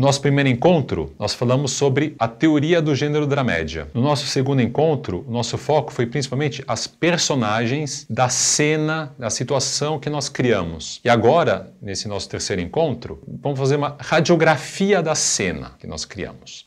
nosso primeiro encontro, nós falamos sobre a teoria do gênero da média. No nosso segundo encontro, nosso foco foi principalmente as personagens da cena, da situação que nós criamos. E agora, nesse nosso terceiro encontro, vamos fazer uma radiografia da cena que nós criamos.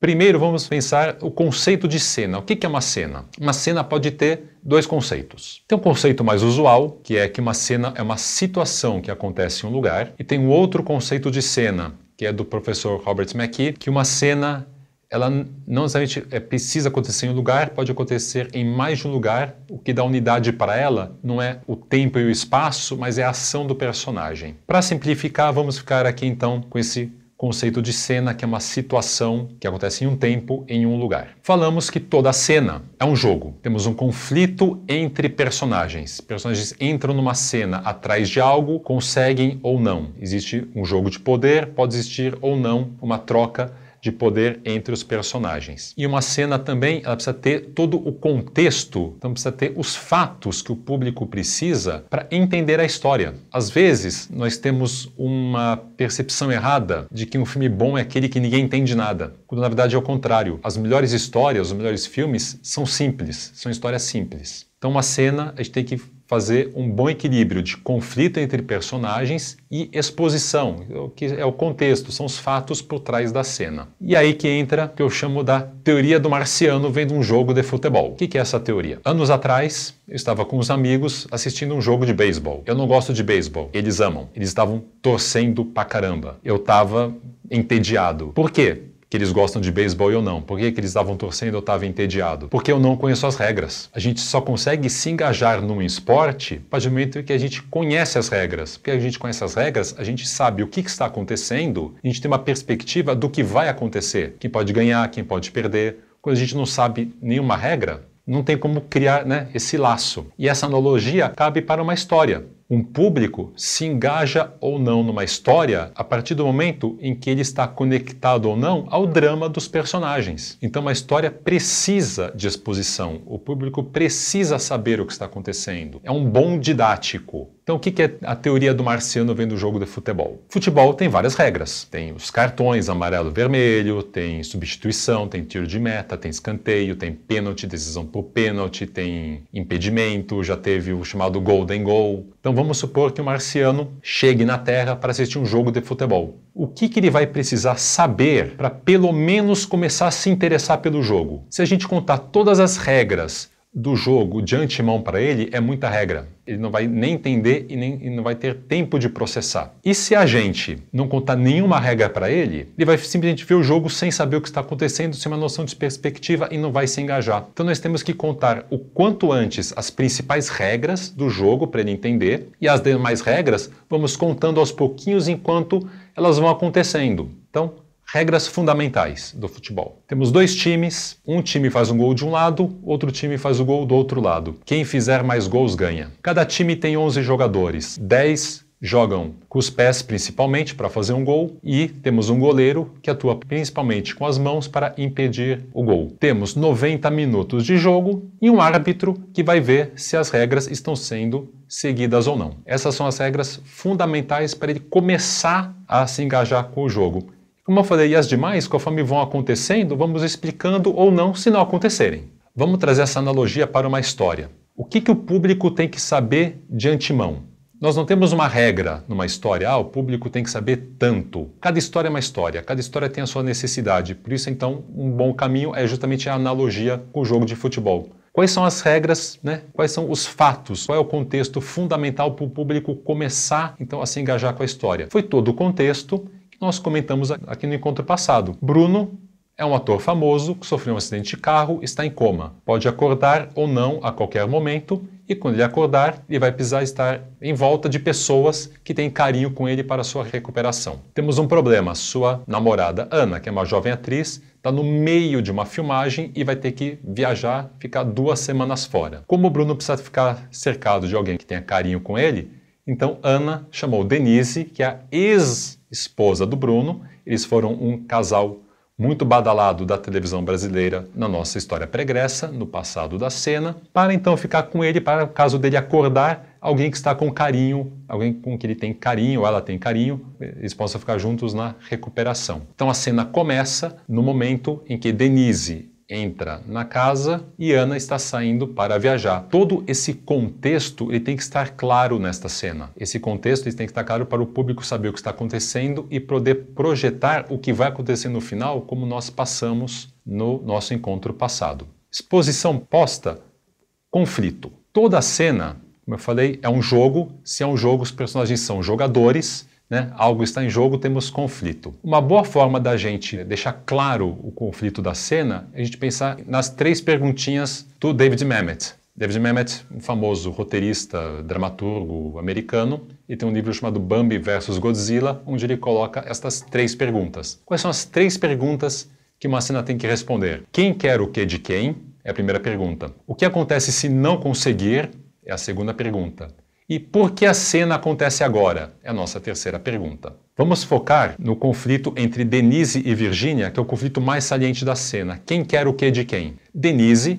Primeiro, vamos pensar o conceito de cena. O que é uma cena? Uma cena pode ter dois conceitos. Tem um conceito mais usual, que é que uma cena é uma situação que acontece em um lugar, e tem um outro conceito de cena, que é do professor Robert McKee, que uma cena ela não necessariamente é, precisa acontecer em um lugar, pode acontecer em mais de um lugar. O que dá unidade para ela não é o tempo e o espaço, mas é a ação do personagem. Para simplificar, vamos ficar aqui então com esse conceito de cena, que é uma situação que acontece em um tempo, em um lugar. Falamos que toda cena é um jogo. Temos um conflito entre personagens. Personagens entram numa cena atrás de algo, conseguem ou não. Existe um jogo de poder, pode existir ou não uma troca de poder entre os personagens. E uma cena também, ela precisa ter todo o contexto, então precisa ter os fatos que o público precisa para entender a história. Às vezes, nós temos uma percepção errada de que um filme bom é aquele que ninguém entende nada, quando na verdade é o contrário. As melhores histórias, os melhores filmes são simples, são histórias simples. Então, uma cena, a gente tem que fazer um bom equilíbrio de conflito entre personagens e exposição, que é o contexto, são os fatos por trás da cena. E aí que entra o que eu chamo da teoria do marciano vendo um jogo de futebol. O que é essa teoria? Anos atrás, eu estava com os amigos assistindo um jogo de beisebol. Eu não gosto de beisebol, eles amam. Eles estavam torcendo pra caramba. Eu estava entediado. Por quê? que eles gostam de beisebol ou não? Por que, que eles estavam torcendo e eu estava entediado? Porque eu não conheço as regras. A gente só consegue se engajar num esporte a partir do momento que a gente conhece as regras. Porque a gente conhece as regras, a gente sabe o que, que está acontecendo, a gente tem uma perspectiva do que vai acontecer. Quem pode ganhar, quem pode perder. Quando a gente não sabe nenhuma regra, não tem como criar né, esse laço. E essa analogia cabe para uma história. Um público se engaja ou não numa história a partir do momento em que ele está conectado ou não ao drama dos personagens. Então, uma história precisa de exposição, o público precisa saber o que está acontecendo. É um bom didático. Então, o que, é a teoria do marciano vem do jogo de futebol? Futebol tem várias regras. Tem os cartões amarelo vermelho, tem substituição, tem tiro de meta, tem escanteio, tem pênalti, decisão por pênalti, tem impedimento, já teve o chamado golden goal. Então, vamos supor que o marciano chegue na Terra para assistir um jogo de futebol. O que, que ele vai precisar saber para pelo menos começar a se interessar pelo jogo? Se a gente contar todas as regras do jogo de antemão para ele é muita regra. Ele não vai nem entender e, nem, e não vai ter tempo de processar. E se a gente não contar nenhuma regra para ele, ele vai simplesmente ver o jogo sem saber o que está acontecendo, sem uma noção de perspectiva e não vai se engajar. Então nós temos que contar o quanto antes as principais regras do jogo para ele entender e as demais regras vamos contando aos pouquinhos enquanto elas vão acontecendo. Então, regras fundamentais do futebol. Temos dois times, um time faz um gol de um lado, outro time faz o gol do outro lado. Quem fizer mais gols ganha. Cada time tem 11 jogadores, 10 jogam com os pés principalmente para fazer um gol e temos um goleiro que atua principalmente com as mãos para impedir o gol. Temos 90 minutos de jogo e um árbitro que vai ver se as regras estão sendo seguidas ou não. Essas são as regras fundamentais para ele começar a se engajar com o jogo. Como eu falei, e as demais, conforme vão acontecendo, vamos explicando ou não se não acontecerem. Vamos trazer essa analogia para uma história. O que, que o público tem que saber de antemão? Nós não temos uma regra numa história, ah, o público tem que saber tanto. Cada história é uma história, cada história tem a sua necessidade. Por isso, então, um bom caminho é justamente a analogia com o jogo de futebol. Quais são as regras, né? quais são os fatos, qual é o contexto fundamental para o público começar então a se engajar com a história? Foi todo o contexto nós comentamos aqui no encontro passado. Bruno é um ator famoso que sofreu um acidente de carro, está em coma. Pode acordar ou não a qualquer momento, e quando ele acordar, ele vai precisar estar em volta de pessoas que têm carinho com ele para sua recuperação. Temos um problema: sua namorada Ana, que é uma jovem atriz, está no meio de uma filmagem e vai ter que viajar, ficar duas semanas fora. Como o Bruno precisa ficar cercado de alguém que tenha carinho com ele, então Ana chamou Denise, que é a ex esposa do Bruno. Eles foram um casal muito badalado da televisão brasileira na nossa história pregressa, no passado da cena, para então ficar com ele, para o caso dele acordar, alguém que está com carinho, alguém com que ele tem carinho, ela tem carinho, eles possam ficar juntos na recuperação. Então a cena começa no momento em que Denise entra na casa e Ana está saindo para viajar. Todo esse contexto ele tem que estar claro nesta cena. Esse contexto ele tem que estar claro para o público saber o que está acontecendo e poder projetar o que vai acontecer no final, como nós passamos no nosso encontro passado. Exposição posta, conflito. Toda a cena, como eu falei, é um jogo. Se é um jogo, os personagens são jogadores né, algo está em jogo, temos conflito. Uma boa forma da gente deixar claro o conflito da cena é a gente pensar nas três perguntinhas do David Mamet. David Mamet, um famoso roteirista, dramaturgo americano, e tem um livro chamado Bambi versus Godzilla, onde ele coloca estas três perguntas. Quais são as três perguntas que uma cena tem que responder? Quem quer o que de quem? É a primeira pergunta. O que acontece se não conseguir? É a segunda pergunta. E por que a cena acontece agora? É a nossa terceira pergunta. Vamos focar no conflito entre Denise e Virginia, que é o conflito mais saliente da cena. Quem quer o que de quem? Denise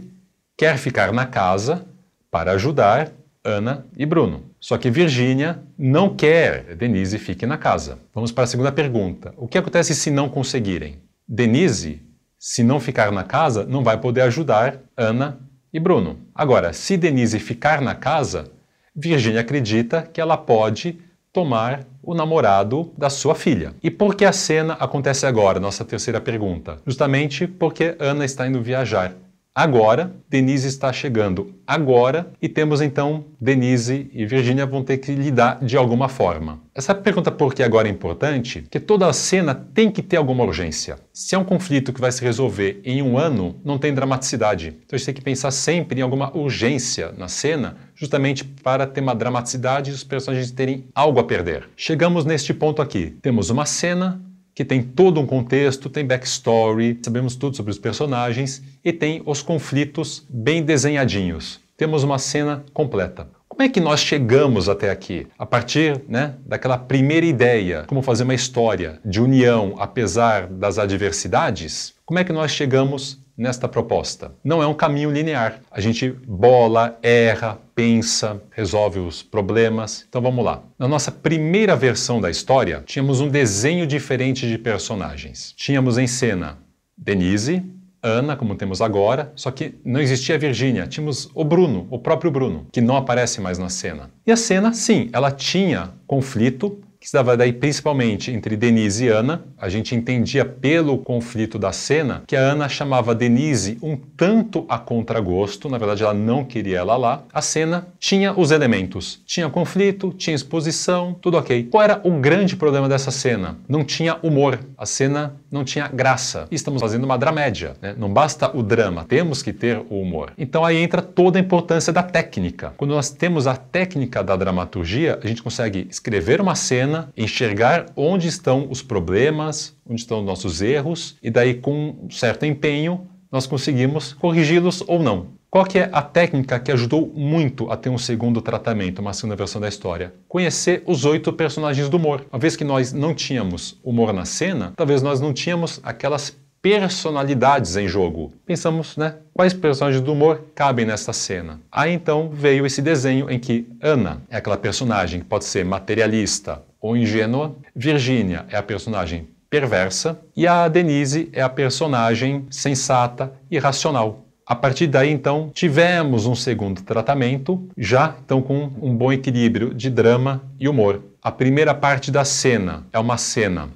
quer ficar na casa para ajudar Ana e Bruno. Só que Virginia não quer Denise fique na casa. Vamos para a segunda pergunta. O que acontece se não conseguirem? Denise, se não ficar na casa, não vai poder ajudar Ana e Bruno. Agora, se Denise ficar na casa, Virgínia acredita que ela pode tomar o namorado da sua filha. E por que a cena acontece agora? Nossa terceira pergunta. Justamente porque Ana está indo viajar agora, Denise está chegando agora e temos então Denise e Virginia vão ter que lidar de alguma forma. Essa pergunta por que agora é importante, Porque toda a cena tem que ter alguma urgência. Se é um conflito que vai se resolver em um ano, não tem dramaticidade. Então a gente tem que pensar sempre em alguma urgência na cena, justamente para ter uma dramaticidade e os personagens terem algo a perder. Chegamos neste ponto aqui. Temos uma cena, que tem todo um contexto, tem backstory, sabemos tudo sobre os personagens e tem os conflitos bem desenhadinhos. Temos uma cena completa. Como é que nós chegamos até aqui? A partir né, daquela primeira ideia, como fazer uma história de união apesar das adversidades, como é que nós chegamos nesta proposta. Não é um caminho linear. A gente bola, erra, pensa, resolve os problemas. Então vamos lá. Na nossa primeira versão da história, tínhamos um desenho diferente de personagens. Tínhamos em cena Denise, Ana, como temos agora, só que não existia a Virgínia, tínhamos o Bruno, o próprio Bruno, que não aparece mais na cena. E a cena, sim, ela tinha conflito, que se dava daí principalmente entre Denise e Ana. A gente entendia pelo conflito da cena que a Ana chamava Denise um tanto a contragosto, na verdade ela não queria ela lá. A cena tinha os elementos, tinha conflito, tinha exposição, tudo ok. Qual era o grande problema dessa cena? Não tinha humor. A cena não tinha graça. estamos fazendo uma dramédia. Né? Não basta o drama, temos que ter o humor. Então aí entra toda a importância da técnica. Quando nós temos a técnica da dramaturgia, a gente consegue escrever uma cena, enxergar onde estão os problemas, onde estão os nossos erros, e daí, com um certo empenho, nós conseguimos corrigi-los ou não. Qual que é a técnica que ajudou muito a ter um segundo tratamento, uma segunda versão da história? Conhecer os oito personagens do humor. Uma vez que nós não tínhamos humor na cena, talvez nós não tínhamos aquelas personalidades em jogo. Pensamos, né? Quais personagens do humor cabem nessa cena? Aí então veio esse desenho em que Ana é aquela personagem que pode ser materialista ou ingênua, Virginia é a personagem perversa e a Denise é a personagem sensata e racional. A partir daí, então, tivemos um segundo tratamento, já então com um bom equilíbrio de drama e humor. A primeira parte da cena é uma cena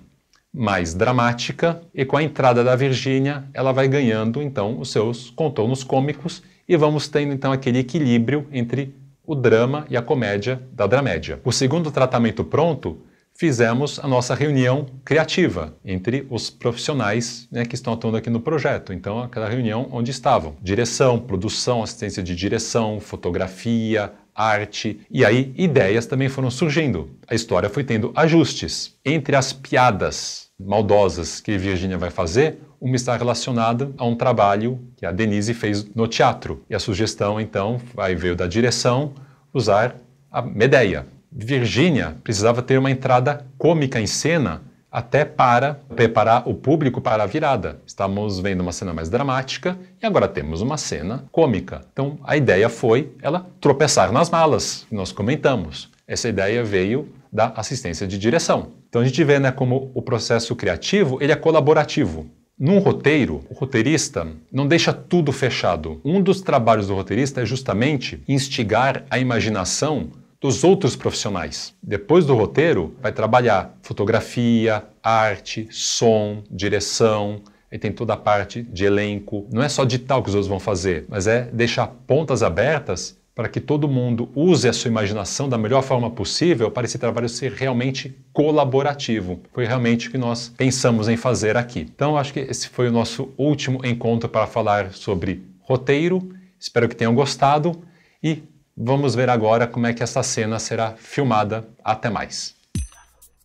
mais dramática e com a entrada da Virgínia, ela vai ganhando então os seus contornos cômicos e vamos tendo então aquele equilíbrio entre o drama e a comédia da dramédia. O segundo tratamento pronto fizemos a nossa reunião criativa entre os profissionais né, que estão atuando aqui no projeto. Então, aquela reunião onde estavam direção, produção, assistência de direção, fotografia, arte, e aí ideias também foram surgindo. A história foi tendo ajustes. Entre as piadas maldosas que Virginia vai fazer, uma está relacionada a um trabalho que a Denise fez no teatro. E a sugestão, então, vai veio da direção usar a Medeia, Virgínia precisava ter uma entrada cômica em cena até para preparar o público para a virada. Estamos vendo uma cena mais dramática e agora temos uma cena cômica. Então a ideia foi ela tropeçar nas malas, que nós comentamos. Essa ideia veio da assistência de direção. Então a gente vê né, como o processo criativo ele é colaborativo. Num roteiro, o roteirista não deixa tudo fechado. Um dos trabalhos do roteirista é justamente instigar a imaginação dos outros profissionais. Depois do roteiro, vai trabalhar fotografia, arte, som, direção, e tem toda a parte de elenco. Não é só digital que os outros vão fazer, mas é deixar pontas abertas para que todo mundo use a sua imaginação da melhor forma possível para esse trabalho ser realmente colaborativo. Foi realmente o que nós pensamos em fazer aqui. Então, acho que esse foi o nosso último encontro para falar sobre roteiro. Espero que tenham gostado e Vamos ver agora como é que essa cena será filmada. Até mais.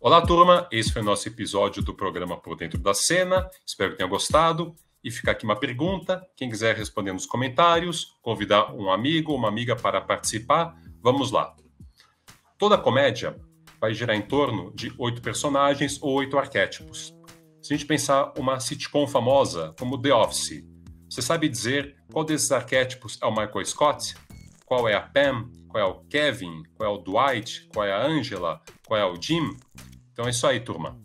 Olá, turma. Esse foi o nosso episódio do programa Por Dentro da Cena. Espero que tenham gostado. E fica aqui uma pergunta. Quem quiser responder nos comentários, convidar um amigo ou uma amiga para participar, vamos lá. Toda comédia vai girar em torno de oito personagens ou oito arquétipos. Se a gente pensar uma sitcom famosa como The Office, você sabe dizer qual desses arquétipos é o Michael Scott? qual é a Pam, qual é o Kevin, qual é o Dwight, qual é a Angela, qual é o Jim. Então é isso aí, turma.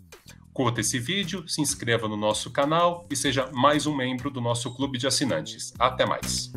Curta esse vídeo, se inscreva no nosso canal e seja mais um membro do nosso clube de assinantes. Até mais!